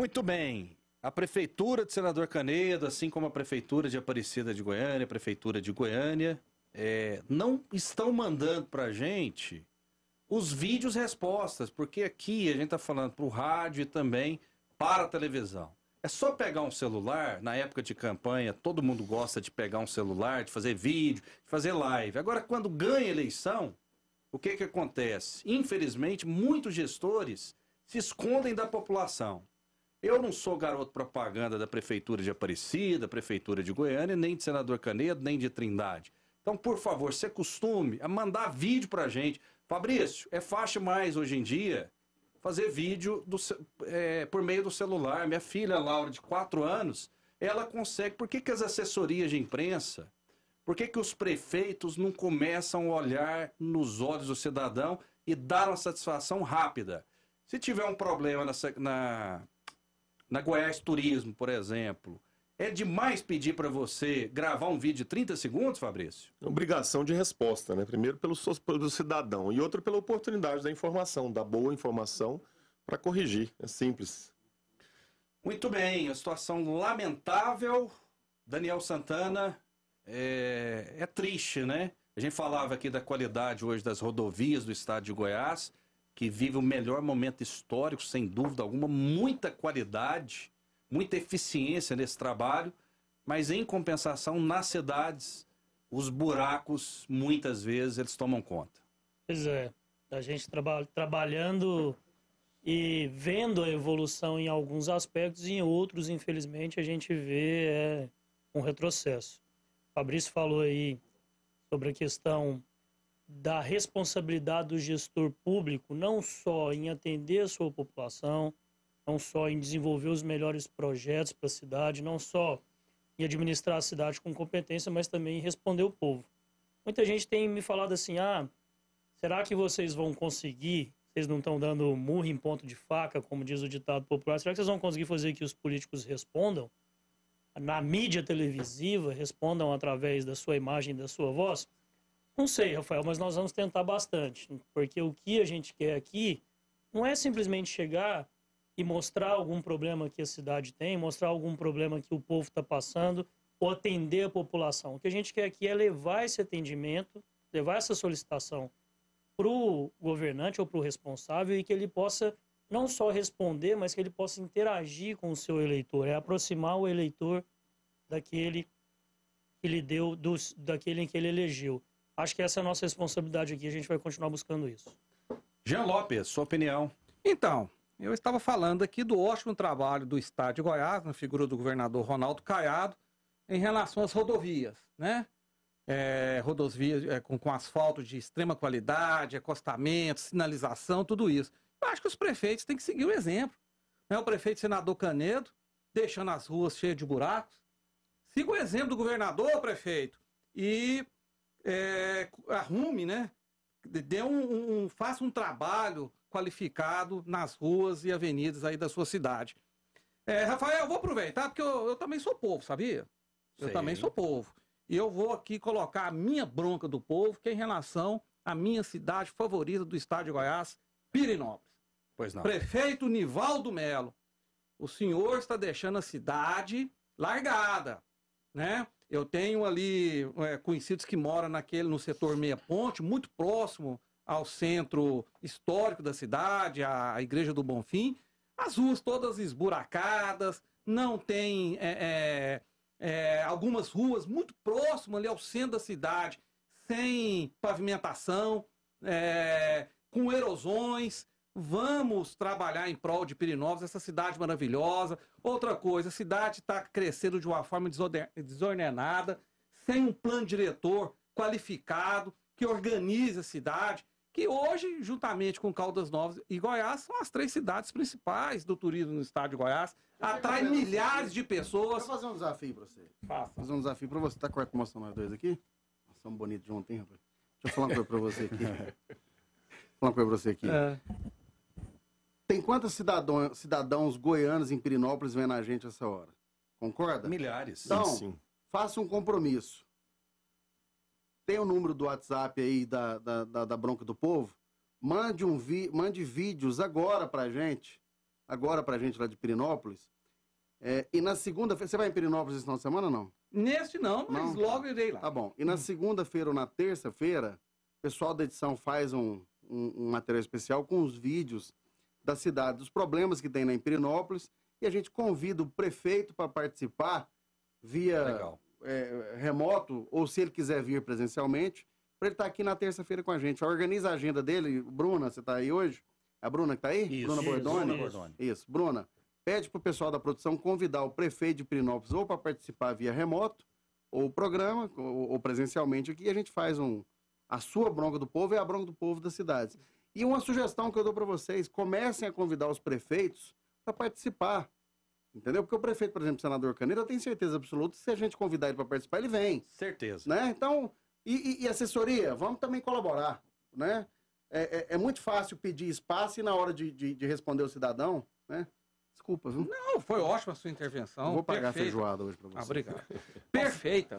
Muito bem. A Prefeitura de Senador Canedo, assim como a Prefeitura de Aparecida de Goiânia, a Prefeitura de Goiânia, é, não estão mandando para a gente os vídeos respostas, porque aqui a gente está falando para o rádio e também para a televisão. É só pegar um celular, na época de campanha, todo mundo gosta de pegar um celular, de fazer vídeo, de fazer live. Agora, quando ganha eleição, o que, que acontece? Infelizmente, muitos gestores se escondem da população. Eu não sou garoto propaganda da Prefeitura de Aparecida, Prefeitura de Goiânia, nem de Senador Canedo, nem de Trindade. Então, por favor, se costume a mandar vídeo pra gente. Fabrício, é fácil mais hoje em dia fazer vídeo do, é, por meio do celular. Minha filha, Laura, de 4 anos, ela consegue. Por que, que as assessorias de imprensa, por que, que os prefeitos não começam a olhar nos olhos do cidadão e dar uma satisfação rápida? Se tiver um problema na, na na Goiás Turismo, por exemplo. É demais pedir para você gravar um vídeo de 30 segundos, Fabrício? Obrigação de resposta, né? Primeiro pelo, pelo cidadão e outro pela oportunidade da informação, da boa informação para corrigir. É simples. Muito bem, a situação lamentável. Daniel Santana, é, é triste, né? A gente falava aqui da qualidade hoje das rodovias do estado de Goiás que vive o melhor momento histórico, sem dúvida alguma, muita qualidade, muita eficiência nesse trabalho, mas em compensação, nas cidades, os buracos, muitas vezes, eles tomam conta. Pois é, a gente traba trabalhando e vendo a evolução em alguns aspectos e em outros, infelizmente, a gente vê é, um retrocesso. O Fabrício falou aí sobre a questão da responsabilidade do gestor público, não só em atender a sua população, não só em desenvolver os melhores projetos para a cidade, não só em administrar a cidade com competência, mas também em responder o povo. Muita gente tem me falado assim: ah, será que vocês vão conseguir? Vocês não estão dando murro em ponto de faca, como diz o ditado popular. Será que vocês vão conseguir fazer que os políticos respondam? Na mídia televisiva, respondam através da sua imagem, da sua voz? Não sei, Rafael, mas nós vamos tentar bastante, porque o que a gente quer aqui não é simplesmente chegar e mostrar algum problema que a cidade tem, mostrar algum problema que o povo está passando, ou atender a população. O que a gente quer aqui é levar esse atendimento, levar essa solicitação para o governante ou para o responsável e que ele possa não só responder, mas que ele possa interagir com o seu eleitor, é aproximar o eleitor daquele que lhe deu, daquele em que ele elegeu acho que essa é a nossa responsabilidade aqui, a gente vai continuar buscando isso. Jean Lopes, sua opinião. Então, eu estava falando aqui do ótimo trabalho do Estado de Goiás, na figura do governador Ronaldo Caiado, em relação às rodovias, né? É, rodovias é, com, com, asfalto de extrema qualidade, acostamento, sinalização, tudo isso. Eu acho que os prefeitos têm que seguir o exemplo. Né? O prefeito senador Canedo, deixando as ruas cheias de buracos. Siga o exemplo do governador, prefeito, e é, arrume, né? Dê um, um, faça um trabalho qualificado nas ruas e avenidas aí da sua cidade. É, Rafael, eu vou aproveitar, porque eu, eu também sou povo, sabia? Eu também sou povo. E eu vou aqui colocar a minha bronca do povo, que é em relação à minha cidade favorita do estado de Goiás, Pirinópolis. Pois não. Prefeito Nivaldo Melo, o senhor está deixando a cidade largada né? Eu tenho ali é, conhecidos que moram naquele, no setor Meia Ponte, muito próximo ao centro histórico da cidade, a Igreja do Bonfim. As ruas todas esburacadas, não tem é, é, é algumas ruas muito próximas ali ao centro da cidade, sem pavimentação, é, com erosões. Vamos trabalhar em prol de Pirinópolis, essa cidade maravilhosa. Outra coisa, a cidade está crescendo de uma forma desordenada, sem um plano diretor qualificado, que organize a cidade, que hoje, juntamente com Caldas Novas e Goiás, são as três cidades principais do turismo no estado de Goiás. Atrai milhares de pessoas. Vou fazer um desafio para você. Faça. fazer um desafio para você. está com a emoção nós dois aqui? Nós somos bonitos de ontem, rapaz? Deixa eu falar uma coisa para você aqui. falar uma coisa para você aqui. É. Tem quantos cidadãos cidadãos goianos em Pirinópolis vendo a gente essa hora? Concorda? Milhares. Então, sim, sim. faça um compromisso. Tem o número do WhatsApp aí da, da, da, da Bronca do Povo? Mande, um vi, mande vídeos agora pra gente, agora pra gente lá de Pirinópolis. É, e na segunda-feira, você vai em Pirinópolis esse final de semana ou não? Neste não, mas não? logo irei lá. Tá bom. E na uhum. segunda-feira ou na terça-feira, o pessoal da edição faz um, um, um material especial com os vídeos da cidade, dos problemas que tem na Imperinópolis. E a gente convida o prefeito para participar via é, remoto, ou se ele quiser vir presencialmente, para ele estar tá aqui na terça-feira com a gente. Organiza a agenda dele. Bruna, você está aí hoje? É a Bruna que está aí? Isso, Bruna isso, Bordoni? Isso. isso. Bruna, pede para o pessoal da produção convidar o prefeito de Pirinópolis ou para participar via remoto, ou programa, ou, ou presencialmente aqui, e a gente faz um. A sua bronca do povo é a bronca do povo das cidades. E uma sugestão que eu dou para vocês: comecem a convidar os prefeitos para participar. Entendeu? Porque o prefeito, por exemplo, senador Caneiro, eu tenho certeza absoluta que se a gente convidar ele para participar, ele vem. Certeza. Né? Então, e, e, e assessoria, vamos também colaborar. Né? É, é, é, muito fácil pedir espaço e na hora de, de, de responder o cidadão, né? Desculpa, viu? Não, foi ótima a sua intervenção. Eu vou pagar feijoada hoje para você. Ah, obrigado. Perfeita.